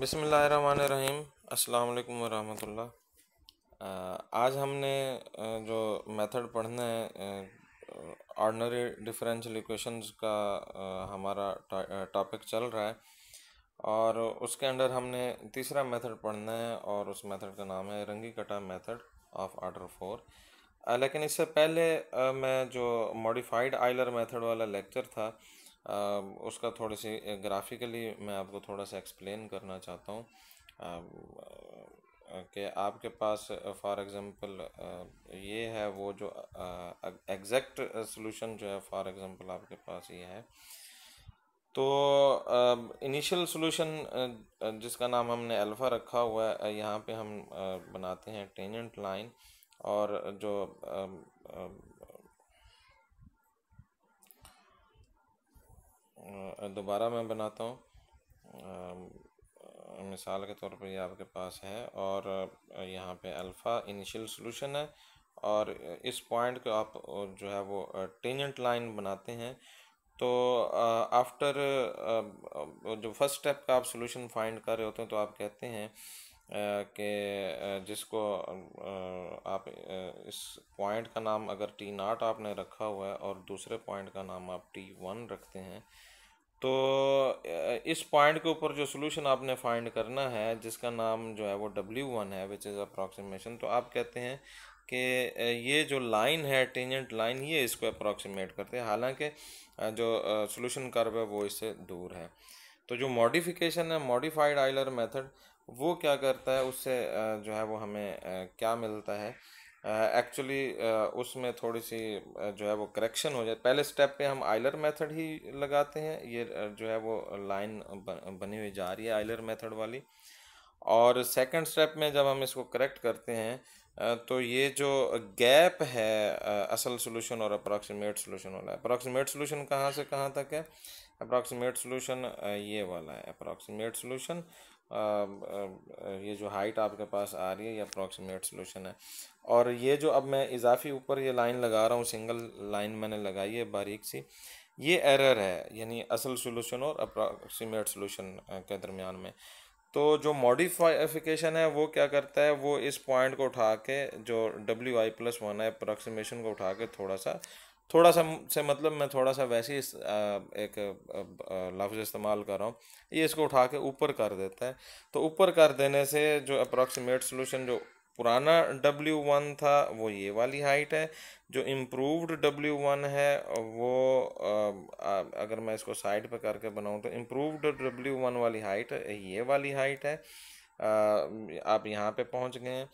बिसमीम अल्लाम वरहमतुल्ला आज हमने जो मेथड पढ़ना है ऑर्डनरी डिफरेंशियल इक्वेशंस का हमारा टॉपिक चल रहा है और उसके अंडर हमने तीसरा मेथड पढ़ना है और उस मेथड का नाम है रंगी कटा मेथड ऑफ आर्डर फोर लेकिन इससे पहले मैं जो मॉडिफाइड आइलर मेथड वाला लेक्चर था उसका थोड़ी सी ग्राफिकली मैं आपको थोड़ा सा एक्सप्लेन करना चाहता हूँ कि आपके पास फॉर एग्ज़ाम्पल ये है वो जो एग्जैक्ट सोलूशन जो है फॉर एग्ज़ाम्पल आपके पास ये है तो इनिशियल सोल्यूशन जिसका नाम हमने अल्फ़ा रखा हुआ है यहाँ पे हम बनाते हैं टेंजेंट लाइन और जो दोबारा मैं बनाता हूँ मिसाल के तौर पर ये आपके पास है और यहाँ पे अल्फ़ा इनिशियल सॉल्यूशन है और इस पॉइंट को आप जो है वो टेंजेंट लाइन बनाते हैं तो आफ्टर जो फर्स्ट स्टेप का आप सोल्यूशन फाइंड कर रहे होते हैं तो आप कहते हैं कि जिसको आप इस पॉइंट का नाम अगर टी नाट आपने रखा हुआ है और दूसरे पॉइंट का नाम आप टी वन रखते हैं तो इस पॉइंट के ऊपर जो सोल्यूशन आपने फाइंड करना है जिसका नाम जो है वो डब्ल्यू वन है विच इज़ अप्रॉक्सीमेशन तो आप कहते हैं कि ये जो लाइन है टेंजेंट लाइन ये इसको अप्रॉक्सीमेट करते हैं हालांकि जो सोल्यूशन कर्व है वो इससे दूर है तो जो मॉडिफिकेशन है मॉडिफाइड आइलर मेथड वो क्या करता है उससे जो है वो हमें क्या मिलता है एक्चुअली उसमें थोड़ी सी जो है वो करेक्शन हो जाए पहले स्टेप पे हम आइलर मेथड ही लगाते हैं ये जो है वो लाइन बनी हुई जा रही है आइलर मेथड वाली और सेकंड स्टेप में जब हम इसको करेक्ट करते हैं तो ये जो गैप है असल सोल्यूशन और अप्रॉक्सीमेट सोल्यूशन वाला अप्रॉक्सीमेट सोल्यूशन कहाँ से कहाँ तक है अप्रॉक्सीमेट सोल्यूशन ये वाला है अप्रॉक्सीमेट सोल्यूशन ये जो हाइट आपके पास आ रही है ये अप्रॉक्सीमेट सोल्यूशन है और ये जो अब मैं इजाफी ऊपर ये लाइन लगा रहा हूँ सिंगल लाइन मैंने लगाई है बारीक सी ये एरर है यानी असल सोल्यूशन और अप्रॉक्सीमेट सोल्यूशन के दरमियान में तो जो मॉडिफाइफिकेशन है वो क्या करता है वो इस पॉइंट को उठा के जो डब्ल्यू आई प्लस वन है अप्रॉक्सीमेशन को उठा के थोड़ा सा थोड़ा सा से मतलब मैं थोड़ा सा वैसे ही एक लफ्ज़ इस्तेमाल कर रहा हूँ ये इसको उठा के ऊपर कर देता है तो ऊपर कर देने से जो अप्रॉक्सीमेट सोल्यूशन जो पुराना डब्ल्यू वन था वो ये वाली हाइट है जो इम्प्रूवड डब्ल्यू वन है वो अगर मैं इसको साइड पे करके बनाऊँ तो इम्प्रूवड डब्ल्यू वन वाली हाइट ये वाली हाइट है आप यहाँ पे पहुँच गए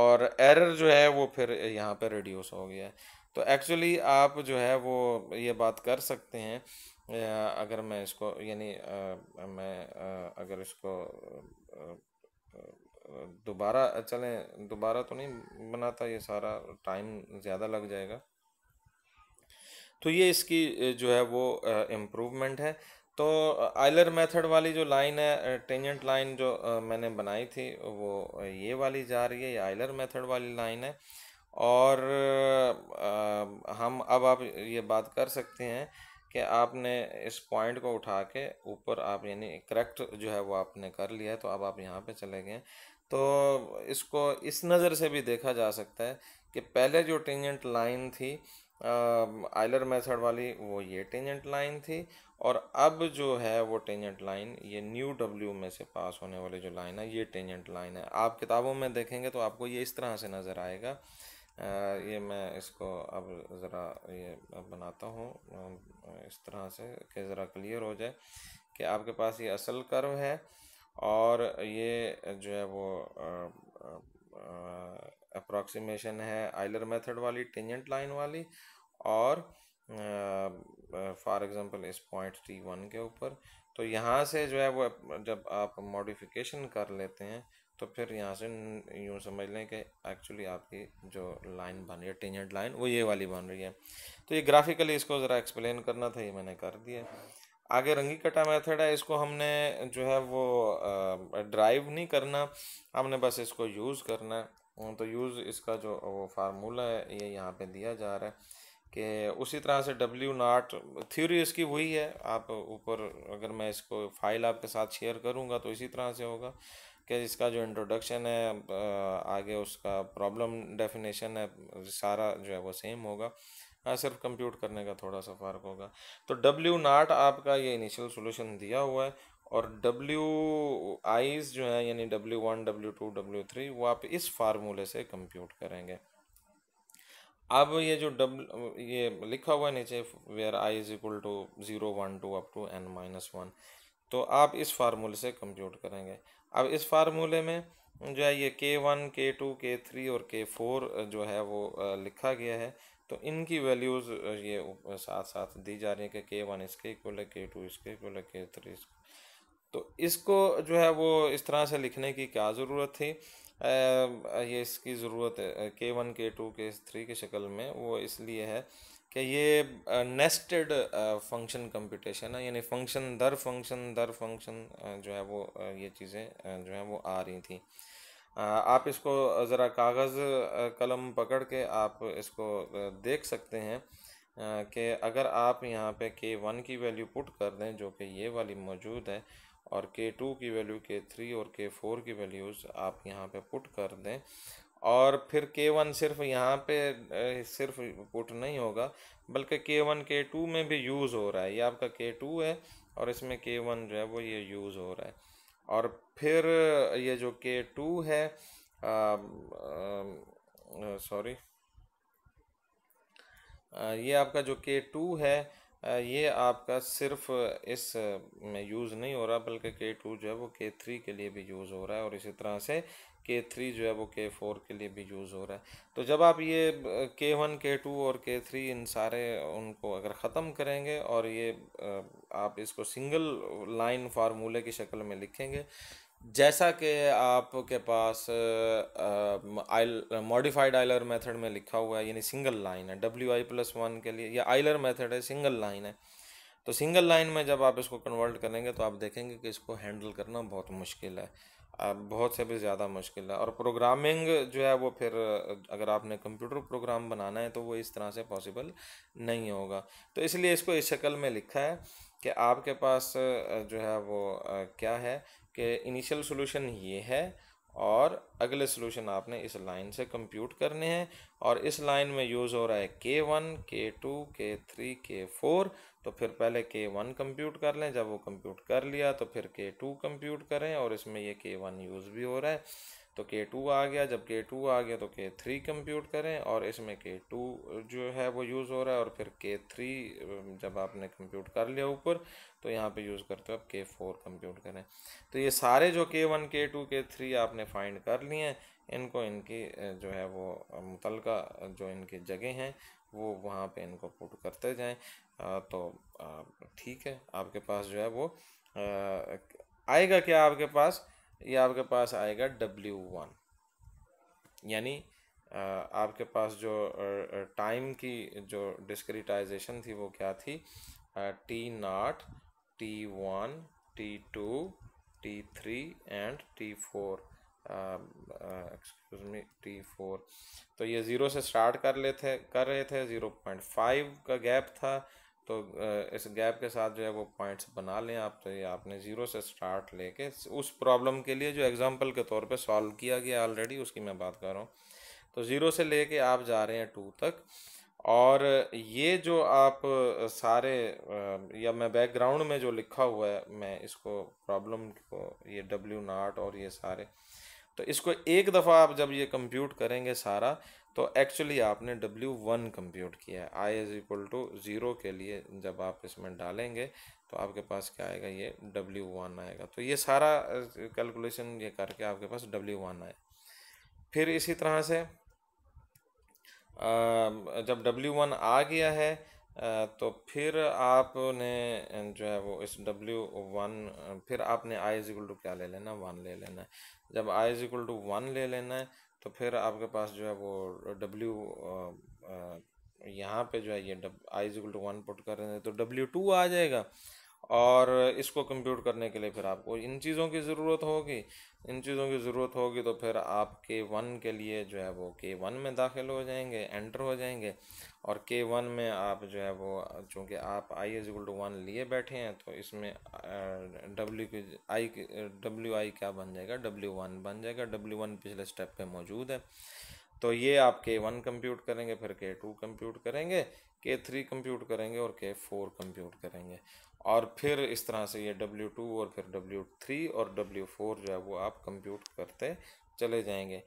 और एरर जो है वो फिर यहाँ पे रिड्यूस हो गया है तो एक्चुअली आप जो है वो ये बात कर सकते हैं अगर मैं इसको यानी मैं आ, अगर इसको दोबारा चलें दोबारा तो नहीं बनाता ये सारा टाइम ज़्यादा लग जाएगा तो ये इसकी जो है वो इम्प्रूवमेंट है तो आइलर मेथड वाली जो लाइन है टेंजेंट लाइन जो मैंने बनाई थी वो ये वाली जा रही है ये आइलर मेथड वाली लाइन है और आ, हम अब आप ये बात कर सकते हैं कि आपने इस पॉइंट को उठा के ऊपर आप यानी करेक्ट जो है वो आपने कर लिया है तो अब आप यहाँ पे चले गए तो इसको इस नज़र से भी देखा जा सकता है कि पहले जो टेंजेंट लाइन थी आइलर मेथड वाली वो ये टेंजेंट लाइन थी और अब जो है वो टेंजेंट लाइन ये न्यू डब्ल्यू में से पास होने वाली जो लाइन है ये टेंजेंट लाइन है आप किताबों में देखेंगे तो आपको ये इस तरह से नज़र आएगा ये मैं इसको अब ज़रा ये बनाता हूँ इस तरह से कि ज़रा क्लियर हो जाए कि आपके पास ये असल कर्व है और ये जो है वो अप्रॉक्सीमेशन है आइलर मेथड वाली टेंजेंट लाइन वाली और फॉर एग्ज़ाम्पल इस पॉइंट टी वन के ऊपर तो यहाँ से जो है वो जब आप मॉडिफिकेशन कर लेते हैं तो फिर यहाँ से यूँ समझ लें कि एक्चुअली आपकी जो लाइन बन रही है टेंजेंट लाइन वो ये वाली बन रही है तो ये ग्राफिकली इसको ज़रा एक्सप्लेन करना था ये मैंने कर दिया आगे रंगी कटा मेथड है इसको हमने जो है वो ड्राइव नहीं करना हमने बस इसको यूज़ करना है तो यूज़ इसका जो वो फार्मूला है ये यहाँ पे दिया जा रहा है कि उसी तरह से डब्ल्यू नाट थ्योरी इसकी वही है आप ऊपर अगर मैं इसको फाइल आपके साथ शेयर करूँगा तो इसी तरह से होगा कि इसका जो इंट्रोडक्शन है आगे उसका प्रॉब्लम डेफिनेशन है सारा जो है वो सेम होगा हाँ सिर्फ कंप्यूट करने का थोड़ा सा फ़र्क होगा तो डब्ल्यू नाट आपका ये इनिशियल सोल्यूशन दिया हुआ है और डब्ल्यू आईज जो है यानी W one W two W three वो आप इस फार्मूले से कंप्यूट करेंगे अब ये जो डब्ल ये लिखा हुआ है नीचे where I is equal to zero one two up to N minus one तो आप इस फार्मूले से कंप्यूट करेंगे अब इस फार्मूले में जो है ये के वन के टू के थ्री और के फोर जो है वो लिखा गया है तो इनकी वैल्यूज़ ये साथ साथ दी जा रही है कि के वन इसके इक्वल है के टू इसके इक्वल है के थ्री तो इसको जो है वो इस तरह से लिखने की क्या ज़रूरत थी ये इसकी ज़रूरत है के वन के टू के थ्री की शक्ल में वो इसलिए है कि ये नेस्टेड फंक्शन कंप्यूटेशन है यानी फंक्शन दर फंक्शन दर फंक्शन जो है वो ये चीज़ें जो है वो आ रही थी आप इसको ज़रा कागज़ कलम पकड़ के आप इसको देख सकते हैं कि अगर आप यहाँ पे के वन की वैल्यू पुट कर दें जो कि ये वाली मौजूद है और के टू की वैल्यू के थ्री और के फोर की वैल्यूज़ आप यहाँ पे पुट कर दें और फिर के वन सिर्फ यहाँ पे सिर्फ पुट नहीं होगा बल्कि के वन के टू में भी यूज़ हो रहा है ये आपका के टू है और इसमें के वन जो है वो ये यूज़ हो रहा है और फिर ये जो के टू है सॉरी ये आपका जो के टू है ये आपका सिर्फ इस में यूज़ नहीं हो रहा बल्कि के टू जो है वो के थ्री के लिए भी यूज़ हो रहा है और इसी तरह से के थ्री जो है वो के फोर के लिए भी यूज़ हो रहा है तो जब आप ये के वन के टू और के थ्री इन सारे उनको अगर ख़त्म करेंगे और ये आप इसको सिंगल लाइन फार्मूले की शक्ल में लिखेंगे जैसा कि आपके पास आइल मॉडिफाइड आइलर मेथड में लिखा हुआ है यानी सिंगल लाइन है डब्ल्यू आई प्लस वन के लिए या आइलर मेथड है सिंगल लाइन है तो सिंगल लाइन में जब आप इसको कन्वर्ट करेंगे तो आप देखेंगे कि इसको हैंडल करना बहुत मुश्किल है बहुत से भी ज़्यादा मुश्किल है और प्रोग्रामिंग जो है वो फिर अगर आपने कंप्यूटर प्रोग्राम बनाना है तो वो इस तरह से पॉसिबल नहीं होगा तो इसलिए इसको इस शक्ल में लिखा है कि आपके पास जो है वो क्या है कि इनिशियल सोल्यूशन ये है और अगले सोल्यूशन आपने इस लाइन से कंप्यूट करने हैं और इस लाइन में यूज़ हो रहा है के वन के टू के थ्री के फोर तो फिर पहले के वन कम्प्यूट कर लें जब वो कंप्यूट कर लिया तो फिर के टू कंप्यूट करें और इसमें ये के वन यूज़ भी हो रहा है तो के टू आ गया जब के टू आ गया तो के थ्री कंप्यूट करें और इसमें के टू जो है वो यूज़ हो रहा है और फिर के थ्री जब आपने कंप्यूट कर लिया ऊपर तो यहाँ पे यूज़ करते हो आप के फोर कंप्यूट करें तो ये सारे जो के वन के टू के थ्री आपने फाइंड कर लिए हैं इनको इनकी जो है वो मुतल जो इनकी जगह हैं वो वहाँ पे इनको पुट करते जाएँ तो ठीक है आपके पास जो है वो आएगा क्या आपके पास ये आपके पास आएगा डब्ल्यू वन यानी आपके पास जो टाइम की जो डिस्क्रिटाइजेशन थी वो क्या थी T naught T one T two T three and T four excuse me T four तो ये ज़ीरो से स्टार्ट कर लेते कर रहे थे ज़ीरो पॉइंट फाइव का गैप था तो इस गैप के साथ जो है वो पॉइंट्स बना लें आप तो ये आपने ज़ीरो से स्टार्ट लेके उस प्रॉब्लम के लिए जो एग्जांपल के तौर पे सॉल्व किया गया ऑलरेडी उसकी मैं बात कर रहा हूँ तो ज़ीरो से लेके आप जा रहे हैं टू तक और ये जो आप सारे या मैं बैकग्राउंड में जो लिखा हुआ है मैं इसको प्रॉब्लम को ये डब्ल्यू नाट और ये सारे तो इसको एक दफ़ा आप जब ये कंप्यूट करेंगे सारा तो एक्चुअली आपने डब्ल्यू वन कंप्यूट किया है I is equal to zero के लिए जब आप इसमें डालेंगे तो आपके पास क्या आएगा ये डब्ल्यू वन आएगा तो ये सारा कैलकुलेशन ये करके आपके पास डब्ल्यू वन आए फिर इसी तरह से जब डब्ल्यू वन आ गया है तो फिर आपने जो है वो इस डब्ल्यू वन फिर आपने आई इज इक्वल टू क्या ले लेना वन ले लेना है जब I is equal to one ले लेना है तो फिर आपके पास जो है वो डब्ल्यू यहाँ पे जो है ये I is equal to one put हैं तो डब्ल्यू टू आ जाएगा और इसको कंप्यूट करने के लिए फिर आपको इन चीज़ों की ज़रूरत होगी इन चीज़ों की ज़रूरत होगी तो फिर आप के वन के लिए जो है वो के वन में दाखिल हो जाएंगे एंटर हो जाएंगे और के वन में आप जो है वो चूँकि आप आई एज टू वन लिए बैठे हैं तो इसमें डब्ल्यू की आई डब्ल्यू आई क्या बन जाएगा डब्ल्यू वन बन जाएगा डब्ल्यू वन पिछले स्टेप पे मौजूद है तो ये आप के वन कम्प्यूट करेंगे फिर के टू कम्प्यूट करेंगे के थ्री कम्प्यूट करेंगे और के फोर कंप्यूट करेंगे और फिर इस तरह से ये डब्ल्यू टू और फिर W3 थ्री और डब्ल्यू फोर जो है वो आप कंप्यूट करते चले जाएंगे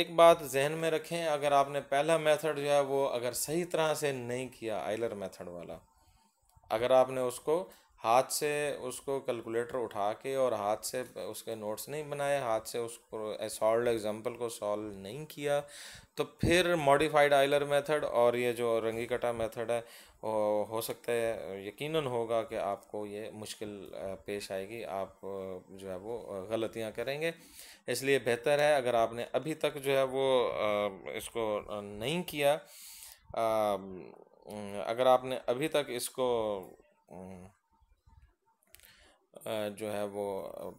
एक बात जहन में रखें अगर आपने पहला मेथड जो है वो अगर सही तरह से नहीं किया आइलर मेथड वाला अगर आपने उसको हाथ से उसको कैलकुलेटर उठा के और हाथ से उसके नोट्स नहीं बनाए हाथ से उसको सॉल्व एग्जांपल को सॉल्व नहीं किया तो फिर मॉडिफाइड आइलर मेथड और ये जो रंगी कटा मेथड है हो सकता है यकीनन होगा कि आपको ये मुश्किल पेश आएगी आप जो है वो गलतियां करेंगे इसलिए बेहतर है अगर आपने अभी तक जो है वो इसको नहीं किया अगर आपने अभी तक इसको जो है वो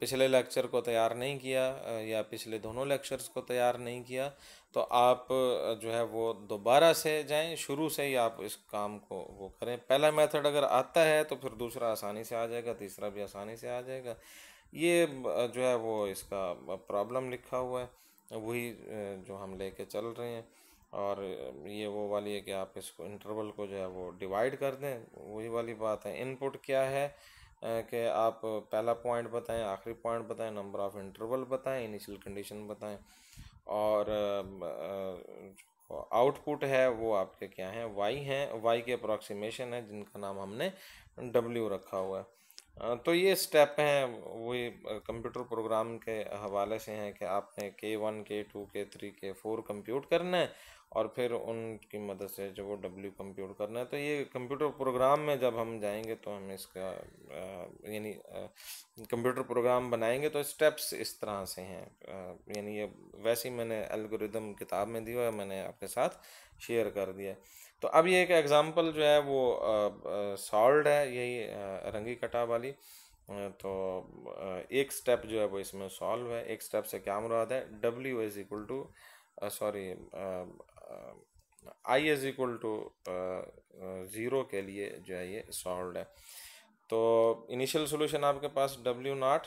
पिछले लेक्चर को तैयार नहीं किया या पिछले दोनों लेक्चर्स को तैयार नहीं किया तो आप जो है वो दोबारा से जाएं शुरू से ही आप इस काम को वो करें पहला मेथड अगर आता है तो फिर दूसरा आसानी से आ जाएगा तीसरा भी आसानी से आ जाएगा ये जो है वो इसका प्रॉब्लम लिखा हुआ है वही जो हम कर चल रहे हैं और ये वो वाली है कि आप इसको इंटरवल को जो है वो डिवाइड कर दें वही वाली बात है इनपुट क्या है कि आप पहला पॉइंट बताएं आखिरी पॉइंट बताएं नंबर ऑफ़ इंटरवल बताएं इनिशियल कंडीशन बताएं और आउटपुट है वो आपके क्या हैं वाई हैं वाई के अप्रॉक्सीमेशन है जिनका नाम हमने डब्ल्यू रखा हुआ है तो ये स्टेप हैं वही कंप्यूटर प्रोग्राम के हवाले से हैं कि आपने के वन के टू के थ्री के फोर कंप्यूट करना है और फिर उनकी मदद से जो वो डब्ल्यू कंप्यूट करना है तो ये कंप्यूटर प्रोग्राम में जब हम जाएंगे तो हम इसका यानी कंप्यूटर प्रोग्राम बनाएंगे तो स्टेप्स इस तरह से हैं यानी ये वैसे ही मैंने एल्गोरिदम किताब में दी हुआ है मैंने आपके साथ शेयर कर दिया तो अब ये एक एग्ज़ाम्पल जो है वो सॉल्ड है यही रंगी कटा वाली तो एक स्टेप जो है वो इसमें सॉल्व है एक स्टेप से क्या मुराद है W is equal to sorry I is equal to zero के लिए जो है ये सॉल्व है तो इनिशियल सोल्यूशन आपके पास डब्ल्यू नाट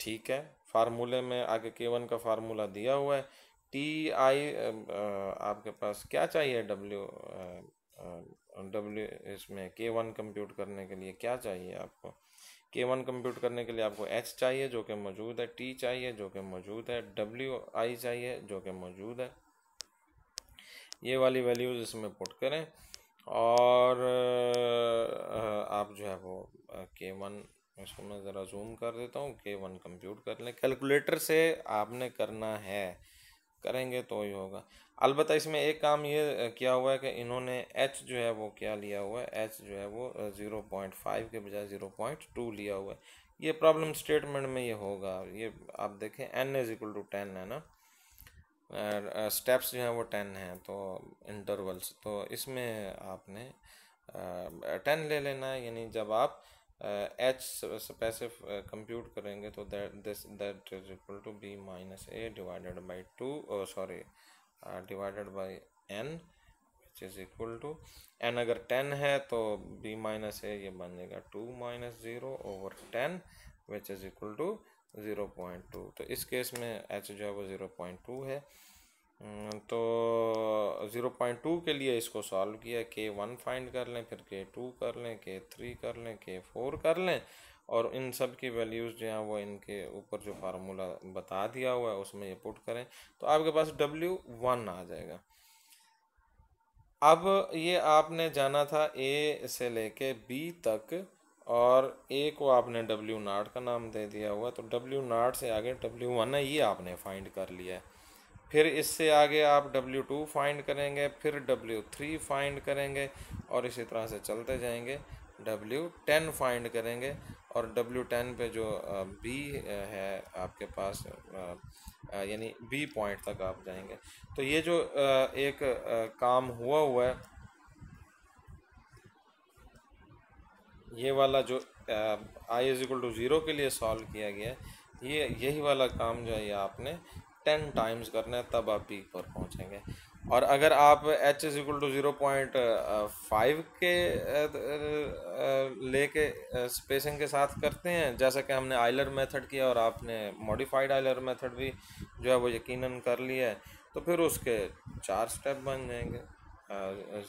ठीक है फार्मूले में आगे के वन का फार्मूला दिया हुआ है टी आई आपके पास क्या चाहिए डब्ल्यू डब्ल्यू इसमें के वन कम्प्यूट करने के लिए क्या चाहिए आपको के वन कम्प्यूट करने के लिए आपको एच चाहिए जो कि मौजूद है टी चाहिए जो कि मौजूद है डब्ल्यू आई चाहिए जो कि मौजूद है ये वाली वैल्यूज़ इसमें पुट करें और आप जो है वो के वन इसको मैं ज़रा जूम कर देता हूँ के वन कम्प्यूट कर लें कैलकुलेटर से आपने करना है करेंगे तो ही होगा अलबत्त इसमें एक काम ये किया हुआ है कि इन्होंने एच जो है वो क्या लिया हुआ है एच जो है वो ज़ीरो पॉइंट फाइव के बजाय ज़ीरो पॉइंट टू लिया हुआ है ये प्रॉब्लम स्टेटमेंट में ये होगा ये आप देखें N is equal to ten है ना स्टेप्स जो हैं वो टेन हैं तो इंटरवल्स तो इसमें आपने टेन ले लेना है यानी जब आप एच स्पेसिफ कंप्यूट करेंगे तो that this that is equal to B minus A divided by two sorry divided by N which is equal to N अगर टेन है तो बी माइनस ए ये बन जाएगा two minus zero over ten which is equal to zero point two तो इस case में H जो है वो ज़ीरो पॉइंट टू है हम्म, तो ज़ीरो पॉइंट टू के लिए इसको सॉल्व किया के वन फाइंड कर लें फिर के टू कर लें के थ्री कर लें के फोर कर लें और इन सब की वैल्यूज़ जो हैं वो इनके ऊपर जो फार्मूला बता दिया हुआ है उसमें ये पुट करें तो आपके पास डब्ल्यू वन आ जाएगा अब ये आपने जाना था ए से लेके बी तक और ए को आपने डब्ल्यू नाट का नाम दे दिया हुआ तो डब्ल्यू नाट से आगे डब्ल्यू वन है ये आपने फाइंड कर लिया है फिर इससे आगे आप डब्ल्यू टू फाइंड करेंगे फिर डब्ल्यू थ्री फाइंड करेंगे और इसी तरह से चलते जाएंगे डब्ल्यू टेन फाइंड करेंगे और डब्ल्यू टेन पे जो बी है आपके पास यानी बी पॉइंट तक आप जाएंगे तो ये जो एक काम हुआ हुआ है ये वाला जो I is equal to zero के लिए सॉल्व किया गया है ये यही वाला काम जो है आपने टेन टाइम्स करना है तब आप पीक पर पहुंचेंगे और अगर आप H is equal to zero point five के ले के स्पेसिंग के साथ करते हैं जैसा कि हमने आइलर मेथड किया और आपने मॉडिफाइड आइलर मेथड भी जो है वो यकीनन कर लिया है तो फिर उसके चार स्टेप बन जाएंगे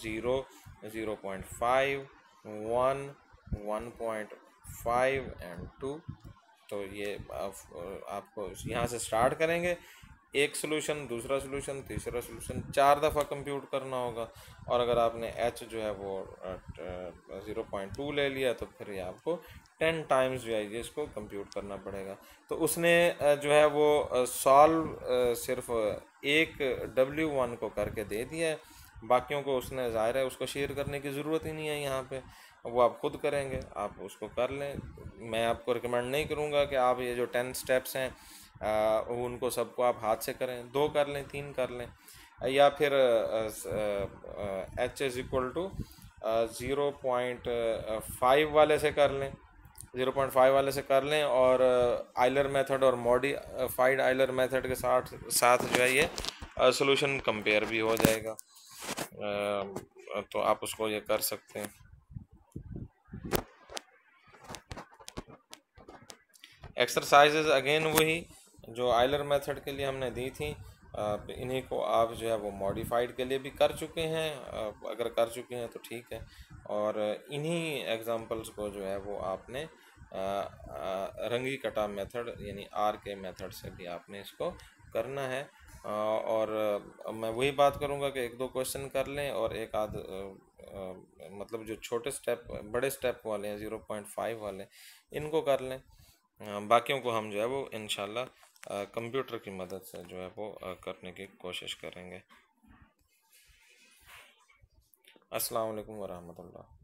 zero zero point five one one point five and two तो ये आप, uh, आपको यहाँ से स्टार्ट करेंगे एक सोल्यूशन दूसरा सोल्यूशन तीसरा सोल्यूशन चार दफ़ा कंप्यूट करना होगा और अगर आपने एच जो है वो ज़ीरो पॉइंट टू ले लिया तो फिर ये आपको टेन टाइम्स जो है ये इसको कंप्यूट करना पड़ेगा तो उसने जो है वो सॉल्व सिर्फ एक डब्ल्यू वन को करके दे दिया है बाकियों को उसने ज़ाहिर है उसको शेयर करने की ज़रूरत ही नहीं है यहाँ पर वो आप खुद करेंगे आप उसको कर लें मैं आपको रिकमेंड नहीं करूँगा कि आप ये जो टेन स्टेप्स हैं उनको सबको आप हाथ से करें दो कर लें तीन कर लें या फिर H is equal to zero point five वाले से कर लें ज़ीरो पॉइंट फाइव वाले से कर लें और आइलर मेथड और मॉडिफाइड आइलर मेथड के साथ साथ जो है ये सोल्यूशन कंपेयर भी हो जाएगा तो आप उसको ये कर सकते हैं एक्सरसाइजेज अगेन वही जो आयलर मेथड के लिए हमने दी थी इन्हीं को आप जो है वो मॉडिफाइड के लिए भी कर चुके हैं अगर कर चुके हैं तो ठीक है और इन्हीं एग्जांपल्स को जो है वो आपने रंगी कटा मेथड यानी आर के मेथड से भी आपने इसको करना है और मैं वही बात करूँगा कि एक दो क्वेश्चन कर लें और एक आध मतलब जो छोटे स्टेप बड़े स्टेप वाले हैं ज़ीरो पॉइंट फाइव वाले इनको कर लें बाकियों को हम जो है वो इन कंप्यूटर की मदद से जो है वो आ, करने की कोशिश करेंगे अस्सलाम वालेकुम वरहमतुल्लाह